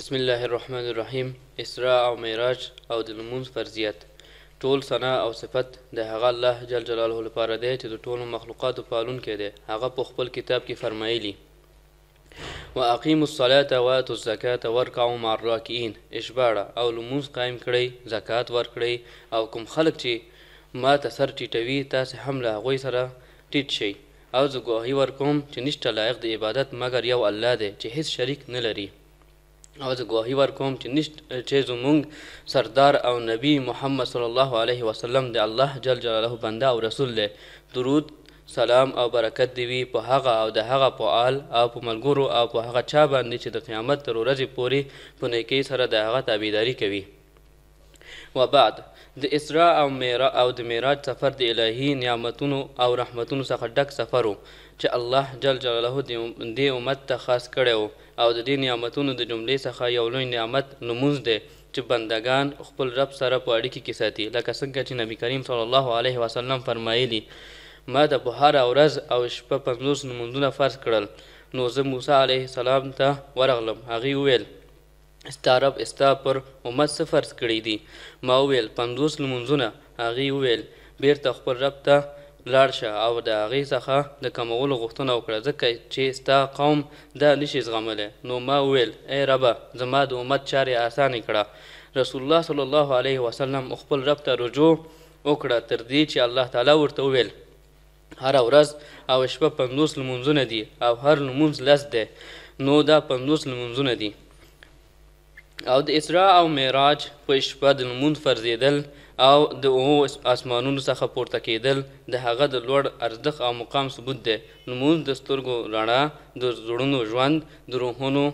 بسم الله الرحمن الرحیم اسراء او معراج او د لمونځ فرضیت ټول ثنا او صفت د هغه الله جل جلاله لپاره دی چې د ټولو مخلوقاتو پالونکی دی هغه په خپل کتاب کې فرمایلی واقیموا الصلاه واتوا الزکاه وارکعوا مع الراکعين اشباړه او لمونځ قائم کړئ زکات ورکړئ او کوم خلک چې ما ته سر ټیټوي تاسې هم له هغوی سره ټیټ شئ او زه ګواهي ورکوم چې نشته لایق د عبادت مګر یو الله دی چې هیڅ شریک نه لري او زه ګواهي ورکوم چې نشت چې زمونږ سردار او نبی محمد صلی الله علیه وسلم د الله جل جلاله بنده او رسول دی درود سلام او برکت دی وي په هغه او د هغه په آل او په ملګرو او په هغه چا باندې چې د قیامت تر ورځې پورې په نیکۍ سره د هغه تابعداري کوي وبعد د اسراء او میرا او د معراج سفر د الهي نعمتونو او رحمتونو څخه ډک سفر وو چې الله جل جلاله دې امت ته خاص کړی وو او د دې نعمتونو د جملې څخه یو لوی نعمت نموز دی چې بندگان خپل رب سره په اړیکه کې ساتي لکه څنګه چې نبی کریم صلی الله علیه وسلم فرمایلی ما د بهار اورز او شپه پنځوس نمونځونه فرض کړل نو زه موسی علیه السلام ته ورغلم هغې وویل ستا رب ستا پر امت څه فرض کړی دي ما وویل پنځوس لمونځونه هغې وویل بیرته خپل رب ته لاړ شه او د هغې څخه د کمولو غوښتنه وکړه ځکه چې ستا قوم دا نشي زغملی نو ما وویل ای ربه زما د امت چارې اسانې کړه رسول الله صلی الله علیه وسلم خپل رب ته رجوع وکړه تر دې چې الله تعالی ورته وویل هره ورځ او شپه پنځوس لمونځونه دي او هر لمونځ لس دی نو دا پنځوس لمونځونه دي او د اسراء او معراج په شپه د لمون فرضېدل او د اوو اسمانونو څخه پورته کېدل د هغه د لوړ ارزښت او مقام ثبوت دی لمونځ د سترګو رڼا د زړونو ژوند د روحونو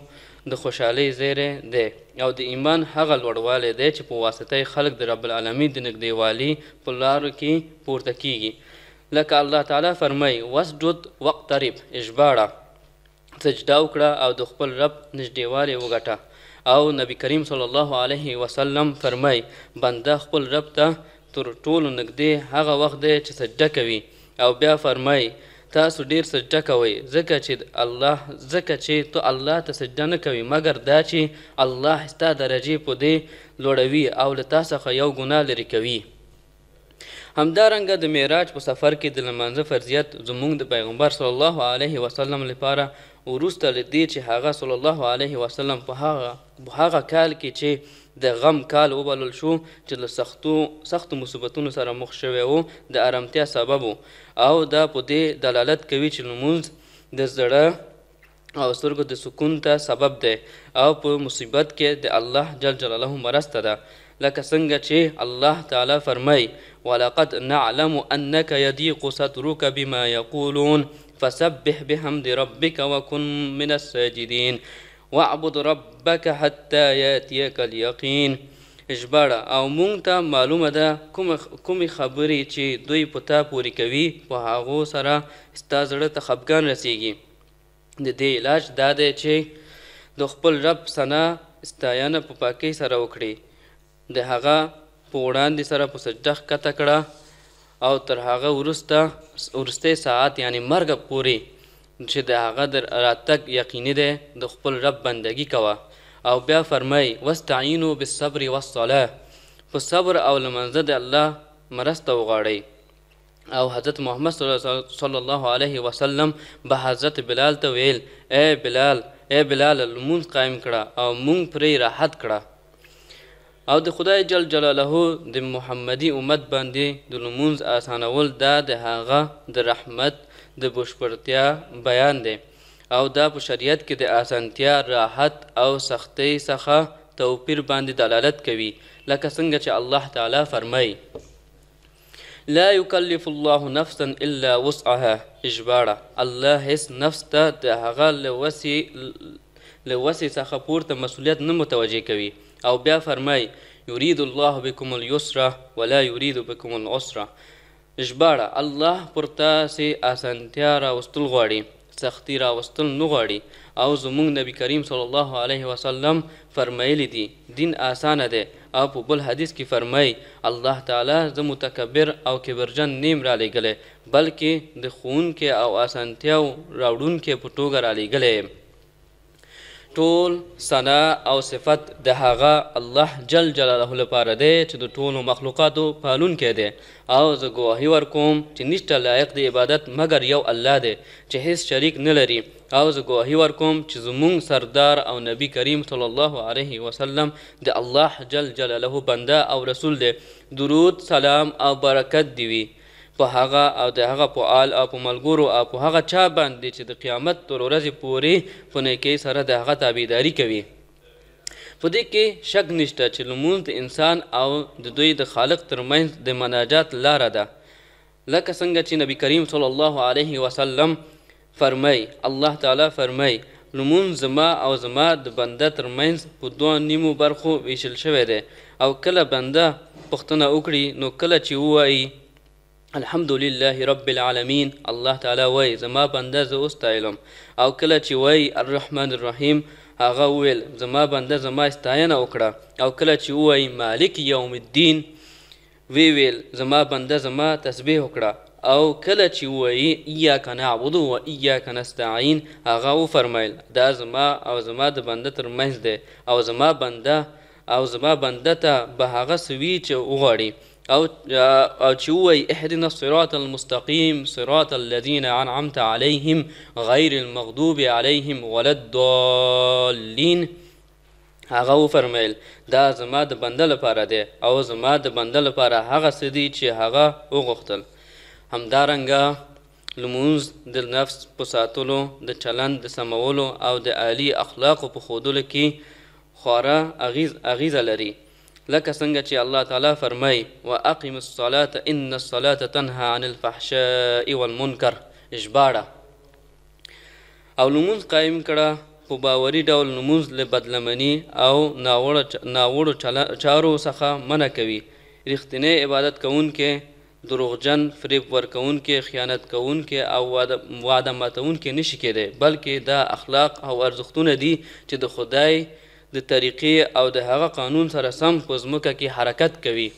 د خوشحالۍ زیری دی او د ایمان هغه لوړوالی دی چې په واسطه خلک د رب العالمین د نږدېوالي په لارو کې پورته کیږي لکه الله تعالی فرمایي وسجد واقترب ژباړه سجده وکړه او د خپل رب نږدېوالی وګټه او نبی کریم صلی الله علیه وسلم فرمای بنده خپل رب ته تر ټولو نږدې هغه وخت دی چې سجده کوي او بیا فرمای تاسو ډیر سجده کوئ ځکه چې الله ځکه چې ته الله ته سجده نه کوي مګر دا چې الله ستا درجې په دې لوړوي او له تا څخه یو ګناه لرې کوي همدارنګه د معراج په سفر کې د لمانځه فرضیت زموږ د پیغمبر صلی الله علیه وسلم لپاره ورسته لدې چې هغه صلی الله علیه وسلم په هغه په هغه کال کې چې د غم کال وبلل شو چې له سختو سخت مصیبتونو سره مخ شوی وو د آرامتیا سبب او دا په دې دلالت کوي چې لمونځ د زړه او سترګو د سکون ته سبب دی او په مصیبت کې د الله جل جلاله مرسته ده لکه څنګه چې الله تعالی فرمایي ولقد نعلم أنك يضيق صدرك بما يقولون فسبح بحمد ربك وكن من الساجدين واعبد ربك حتى ياتيك اليقين ژباړه او مونږ ته معلومه ده کوم کوم خبرې چې دوی پتا پوری کوي په هغه سره ستا زړه ته خپګان رسیږي د دې علاج دا دی چې د خپل رب سنا استایانه په پاکۍ سره وکړي د هغه په وړاندې سره په سجده ښکته کړه او تر هغه وروسته وروستی ساعت یعنی مرګ پورې چې د هغه د راتګ یقیني دی د خپل رب بندگی کوه او بیا فرمای واستعینوا بالصبر والصلاه په صبر او لمنځه د الله مرسته وغواړئ او حضرت محمد صلی الله علیه وسلم به حضرت بلال ته ویل اے بلال اے بلال لمونځ قائم کړه او مونږ پرې راحت کړه او د خدای جل جلاله د محمدي امت باندې د لمونز آسانول دا د هغه د رحمت د بشپړتیا بیان دی او دا په شریعت کې د آسانتیا راحت او سختۍ څخه توپیر باندې دلالت کوي لکه څنګه چې الله تعالی فرمایي لا یکلف الله نفسا الا وسعها اجباره الله هیڅ نفس ته د هغه لوسی لوسی څخه پورته مسولیت نه متوجه کوي او بیا فرمای یرید الله بكم اليسر ولا یرید بكم العسر ژباړه الله پر تاسو اسانتیا راوستل غواړي سختی راوستل نه غواړي او زموږ نبی کریم صلی الله علیه وسلم فرمایلی دي دین اسانه دی او په بل حدیث کې فرمای الله تعالی زه متکبر او کبرجن نیم را لګلې بلکې د خون کې او اسانتیا راوړون کې په ټوګه را لګلې ټول ثنا او صفت د هغه الله جل جلاله لپاره دی چې د ټولو مخلوقاتو پالونکی دی او زه ګواهي ورکوم چې نشته لایق د عبادت مګر یو الله دی چې هیڅ شریک نه لري او زه ګواهي ورکوم چې زموږ سردار او نبی کریم صلی الله علیه وسلم د الله جل جلاله بنده او رسول دی درود سلام او برکت دی وي په هغه او د هغه په آل او په ملګرو او په هغه چا باندې چې د قیامت تر ورځې پورې په نیکۍ سره د هغه تابعداري کوي په دې کې شک نشته چې لمونځ د انسان او د دوی د خالق ترمنځ د مناجات لاره ده لکه څنګه چې نبی کریم صلی الله علیه وسلم فرمای الله تعالی فرمای لمونځ زما او زما د بنده ترمنځ په دوه نیمو برخو ویشل شوی دی او کله بنده پښتنه وکړي نو کله چې وایي الحمدلله رب العالمین الله تعالی وای زما بنده زه استایلم او کله چې وای الرحمن الرحیم هغه ویل زما بنده زما استاینه وکړه او کله چې وای مالک یوم الدین وی ویل زما بنده زما تسبیح وکړه او کله چې وای ایاک نعبد و ایاک نستعين هغه وفرمایل دا زما او زما د بنده ترمنځ دی او زما بنده او زما بنده ته به هغه سوي چې وغواړي او او چې وای اهدنا الصراط المستقيم صراط الذين انعمت عليهم غير المغضوب عليهم ولا الضالين هغه فرمایل دا زما د بنده لپاره دی او زما د بنده لپاره هغه سدي چې هغه وغوښتل همدارنګه لمونز د نفس په ساتلو د چلند د سمولو او د عالی اخلاقو په خودلو کې خورا اغیز اغیزه لري لکه څنګه چې الله تعالی فرمای او اقیم الصلاه ان الصلاه تنها عن الفحشاء والمنکر اجباړه او لمونځ قائم کړه په باوري ډول لمونځ له بدلمنی او ناوړه ناوړه چارو څخه منع کوي رښتینی عبادت کوونکې دروغجن فریب ورکوونکې خیانت کوونکې او واده ماتوونکې نشي کېدی بلکې دا اخلاق او ارزښتونه دي چې د خدای د طریقې او د هغه قانون سره سم په ځمکه کې حرکت کوي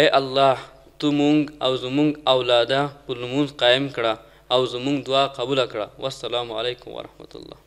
اے الله تو مونږ او زمونږ اولاده په لمونځ قایم کړه او زمونږ دعا قبوله کړه والسلام علیکم ورحمت الله